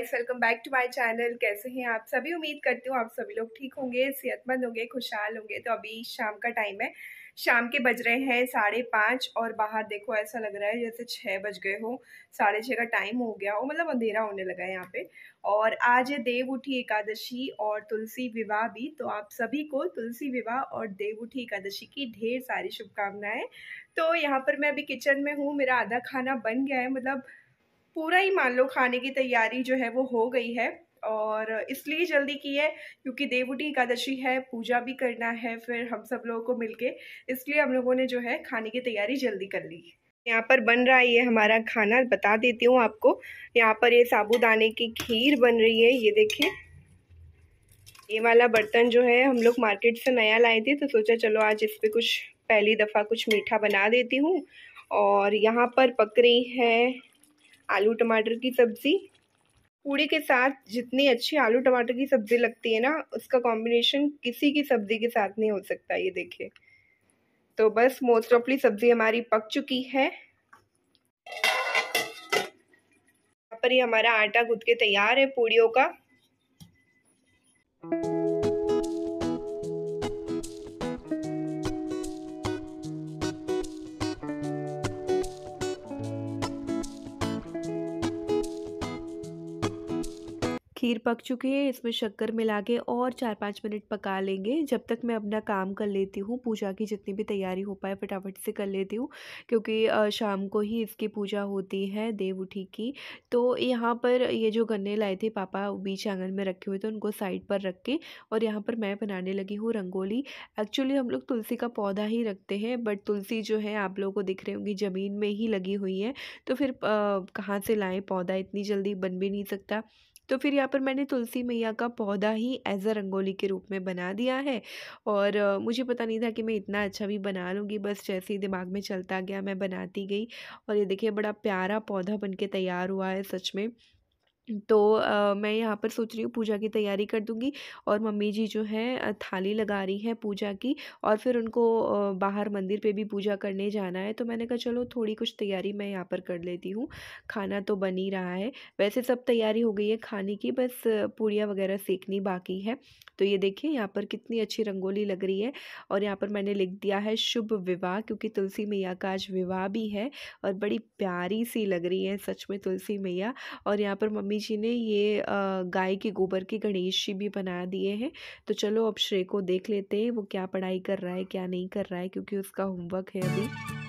guys welcome back to my channel कैसे हैं आप सभी उम्मीद करती हूँ आप सभी लोग ठीक होंगे सेहतमंद होंगे खुशहाल होंगे तो अभी शाम का टाइम है शाम के बज रहे हैं साढ़े पाँच और बाहर देखो ऐसा लग रहा है जैसे छः बज गए हो साढ़े छः का टाइम हो गया हो मतलब अंधेरा होने लगा है यहाँ पे और आज है देव उठी एकादशी और तुलसी विवाह भी तो आप सभी को तुलसी विवाह और देव उठी एकादशी की ढेर सारी शुभकामनाएं तो यहाँ पर मैं अभी किचन में हूँ मेरा आधा खाना बन गया है मतलब पूरा ही मान लो खाने की तैयारी जो है वो हो गई है और इसलिए जल्दी की है क्योंकि देवउठी एकादशी है पूजा भी करना है फिर हम सब लोगों को मिलके इसलिए हम लोगों ने जो है खाने की तैयारी जल्दी कर ली यहाँ पर बन रहा है ये हमारा खाना बता देती हूँ आपको यहाँ पर ये साबुदाने की खीर बन रही है ये देखिए ये वाला बर्तन जो है हम लोग मार्केट से नया लाए थे तो सोचा चलो आज इस पर कुछ पहली दफ़ा कुछ मीठा बना देती हूँ और यहाँ पर पक रही है आलू टमाटर की सब्ज़ी पूड़ी के साथ जितनी अच्छी आलू टमाटर की सब्ज़ी लगती है ना उसका कॉम्बिनेशन किसी की सब्ज़ी के साथ नहीं हो सकता ये देखिए तो बस मोस्ट ऑफली सब्ज़ी हमारी पक चुकी है पर ही हमारा आटा गुद के तैयार है पूड़ियों का खीर पक चुकी है इसमें शक्कर मिला के और चार पाँच मिनट पका लेंगे जब तक मैं अपना काम कर लेती हूँ पूजा की जितनी भी तैयारी हो पाए फटाफट से कर लेती हूँ क्योंकि शाम को ही इसकी पूजा होती है देव उठी की तो यहाँ पर ये जो गन्ने लाए थे पापा बीच आंगन में रखे हुए थे उनको साइड पर रख के और यहाँ पर मैं बनाने लगी हूँ रंगोली एक्चुअली हम लोग तुलसी का पौधा ही रखते हैं बट तुलसी जो है आप लोगों को दिख रहे होंगी ज़मीन में ही लगी हुई है तो फिर कहाँ से लाएँ पौधा इतनी जल्दी बन भी नहीं सकता तो फिर यहाँ पर मैंने तुलसी मैया का पौधा ही एज अ रंगोली के रूप में बना दिया है और मुझे पता नहीं था कि मैं इतना अच्छा भी बना लूँगी बस जैसे ही दिमाग में चलता गया मैं बनाती गई और ये देखिए बड़ा प्यारा पौधा बन के तैयार हुआ है सच में तो आ, मैं यहाँ पर सोच रही हूँ पूजा की तैयारी कर दूँगी और मम्मी जी जो हैं थाली लगा रही हैं पूजा की और फिर उनको बाहर मंदिर पे भी पूजा करने जाना है तो मैंने कहा चलो थोड़ी कुछ तैयारी मैं यहाँ पर कर लेती हूँ खाना तो बन ही रहा है वैसे सब तैयारी हो गई है खाने की बस पूड़ियाँ वगैरह सेकनी बाकी है तो ये देखिए यहाँ पर कितनी अच्छी रंगोली लग रही है और यहाँ पर मैंने लिख दिया है शुभ विवाह क्योंकि तुलसी मैया का आज विवाह भी है और बड़ी प्यारी सी लग रही है सच में तुलसी मैया और यहाँ पर मम्मी मम्मी जी ने ये गाय के गोबर के गणेश जी भी बना दिए हैं तो चलो अब श्रेय को देख लेते हैं वो क्या पढ़ाई कर रहा है क्या नहीं कर रहा है क्योंकि उसका होमवर्क है अभी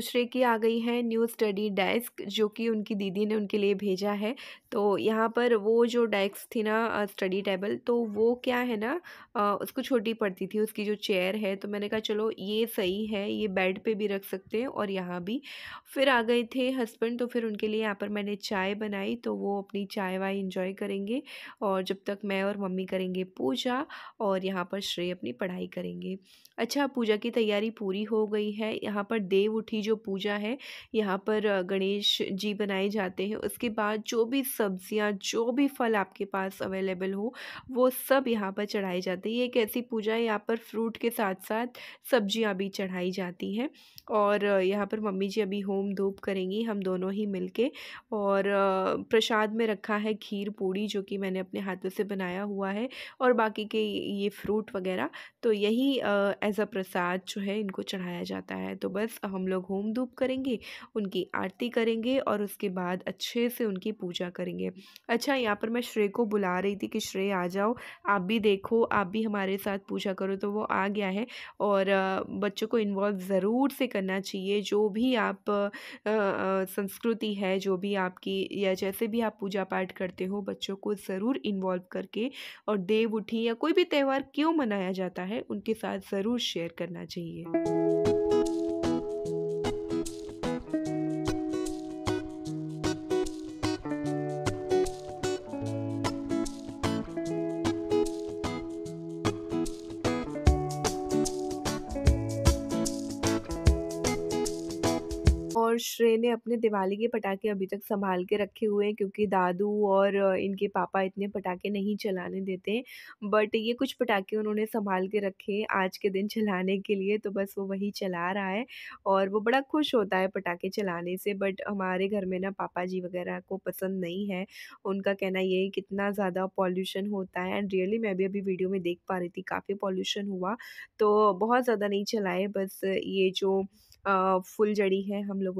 दूसरे की आ गई है न्यू स्टडी डेस्क जो कि उनकी दीदी ने उनके लिए भेजा है तो यहाँ पर वो जो डेस्क थी ना स्टडी टेबल तो वो क्या है ना उसको छोटी पड़ती थी उसकी जो चेयर है तो मैंने कहा चलो ये सही है ये बेड पे भी रख सकते हैं और यहाँ भी फिर आ गए थे हस्बैंड तो फिर उनके लिए यहाँ पर मैंने चाय बनाई तो वो अपनी चाय वाय इंजॉय करेंगे और जब तक मैं और मम्मी करेंगे पूजा और यहाँ पर श्रेय अपनी पढ़ाई करेंगे अच्छा पूजा की तैयारी पूरी हो गई है यहाँ पर देव उठी जो पूजा है यहाँ पर गणेश जी बनाए जाते हैं उसके बाद जो भी सब्जियाँ जो भी फल आपके पास अवेलेबल हो वो सब यहाँ पर चढ़ाए जाते हैं ये एक ऐसी पूजा है यहाँ पर फ्रूट के साथ साथ सब्जियाँ भी चढ़ाई जाती हैं और यहाँ पर मम्मी जी अभी होम धूप करेंगी हम दोनों ही मिल और प्रसाद में रखा है खीर पूड़ी जो कि मैंने अपने हाथों से बनाया हुआ है और बाकी के ये फ्रूट वगैरह तो यही एज अ प्रसाद जो है इनको चढ़ाया जाता है तो बस हम लोग होम होम धूप करेंगे उनकी आरती करेंगे और उसके बाद अच्छे से उनकी पूजा करेंगे अच्छा यहाँ पर मैं श्रेय को बुला रही थी कि श्रेय आ जाओ आप भी देखो आप भी हमारे साथ पूजा करो तो वो आ गया है और बच्चों को इन्वॉल्व ज़रूर से करना चाहिए जो भी आप संस्कृति है जो भी आपकी या जैसे भी आप पूजा पाठ करते हो बच्चों को ज़रूर इन्वॉल्व करके और देव उठी या कोई भी त्यौहार क्यों मनाया जाता है उनके साथ ज़रूर शेयर करना चाहिए और श्रेय ने अपने दिवाली के पटाखे अभी तक संभाल के रखे हुए हैं क्योंकि दादू और इनके पापा इतने पटाखे नहीं चलाने देते बट ये कुछ पटाखे उन्होंने संभाल के रखे आज के दिन चलाने के लिए तो बस वो वही चला रहा है और वो बड़ा खुश होता है पटाखे चलाने से बट हमारे घर में ना पापा जी वगैरह को पसंद नहीं है उनका कहना ये है कितना ज़्यादा पॉल्यूशन होता है एंड रियली मैं भी अभी वीडियो में देख पा रही थी काफ़ी पॉल्यूशन हुआ तो बहुत ज़्यादा नहीं चलाए बस ये जो फुलजड़ी है हम लोगों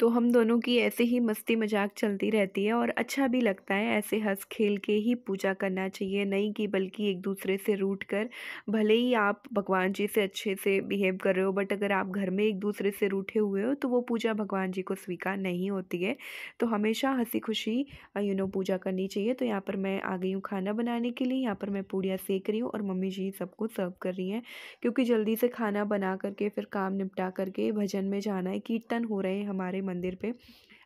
तो हम दोनों की ऐसे ही मस्ती मजाक चलती रहती है और अच्छा भी लगता है ऐसे हंस खेल के ही पूजा करना चाहिए नहीं कि बल्कि एक दूसरे से रूट कर भले ही आप भगवान जी से अच्छे से बिहेव कर रहे हो बट अगर आप घर में एक दूसरे से रूठे हुए हो तो वो पूजा भगवान जी को स्वीकार नहीं होती है तो हमेशा हंसी खुशी यू नो पूजा करनी चाहिए तो यहाँ पर मैं आ गई हूँ खाना बनाने के लिए यहाँ पर मैं पूड़ियाँ सेक रही हूँ और मम्मी जी सबको सर्व कर रही हैं क्योंकि जल्दी से खाना बना करके फिर काम निपटा करके भजन में जाना है कीर्तन हो रहे हैं हमारे मंदिर पे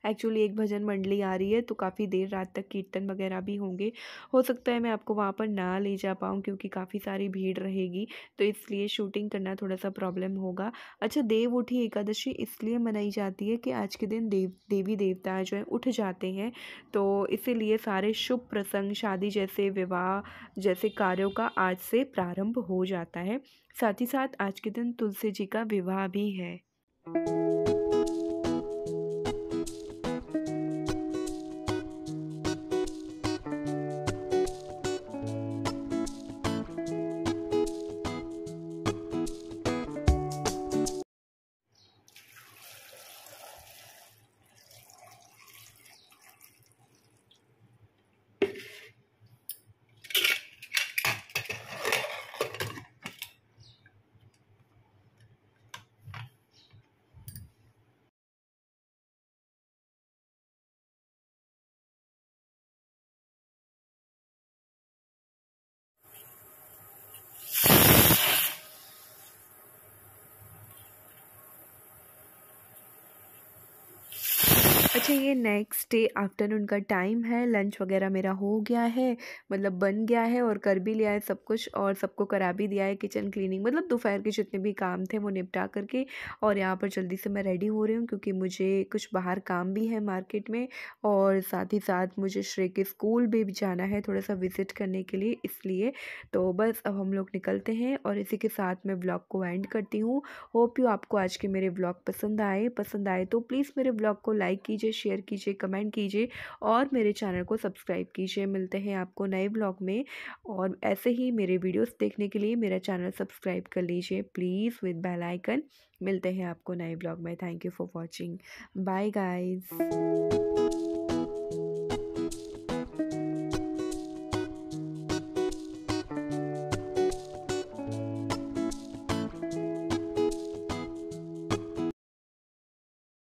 एक्चुअली एक भजन मंडली आ रही है तो काफ़ी देर रात तक कीर्तन वगैरह भी होंगे हो सकता है मैं आपको वहाँ पर ना ले जा पाऊँ क्योंकि काफ़ी सारी भीड़ रहेगी तो इसलिए शूटिंग करना थोड़ा सा प्रॉब्लम होगा अच्छा देव उठी एकादशी इसलिए मनाई जाती है कि आज के दिन देव देवी देवता जो है उठ जाते हैं तो इसीलिए सारे शुभ प्रसंग शादी जैसे विवाह जैसे कार्यों का आज से प्रारंभ हो जाता है साथ ही साथ आज के दिन तुलसी जी का विवाह भी है अच्छा ये नेक्स्ट डे आफ्टरनून का टाइम है लंच वगैरह मेरा हो गया है मतलब बन गया है और कर भी लिया है सब कुछ और सबको करा भी दिया है किचन क्लीनिंग मतलब दोपहर के जितने भी काम थे वो निपटा करके और यहाँ पर जल्दी से मैं रेडी हो रही हूँ क्योंकि मुझे कुछ बाहर काम भी है मार्केट में और साथ ही साथ मुझे श्रेय के स्कूल भी जाना है थोड़ा सा विज़िट करने के लिए इसलिए तो बस अब हम लोग निकलते हैं और इसी के साथ मैं ब्लॉग को एंड करती हूँ होप यू आपको आज के मेरे ब्लॉग पसंद आए पसंद आए तो प्लीज़ मेरे ब्लॉग को लाइक कीजिए कीजिए शेयर कीजिए कमेंट कीजिए और मेरे चैनल को सब्सक्राइब कीजिए मिलते हैं आपको नए ब्लॉग में और ऐसे ही मेरे वीडियोस देखने के लिए मेरा चैनल सब्सक्राइब कर लीजिए प्लीज़ विद बेल आइकन मिलते हैं आपको नए ब्लॉग में thank you for watching bye guys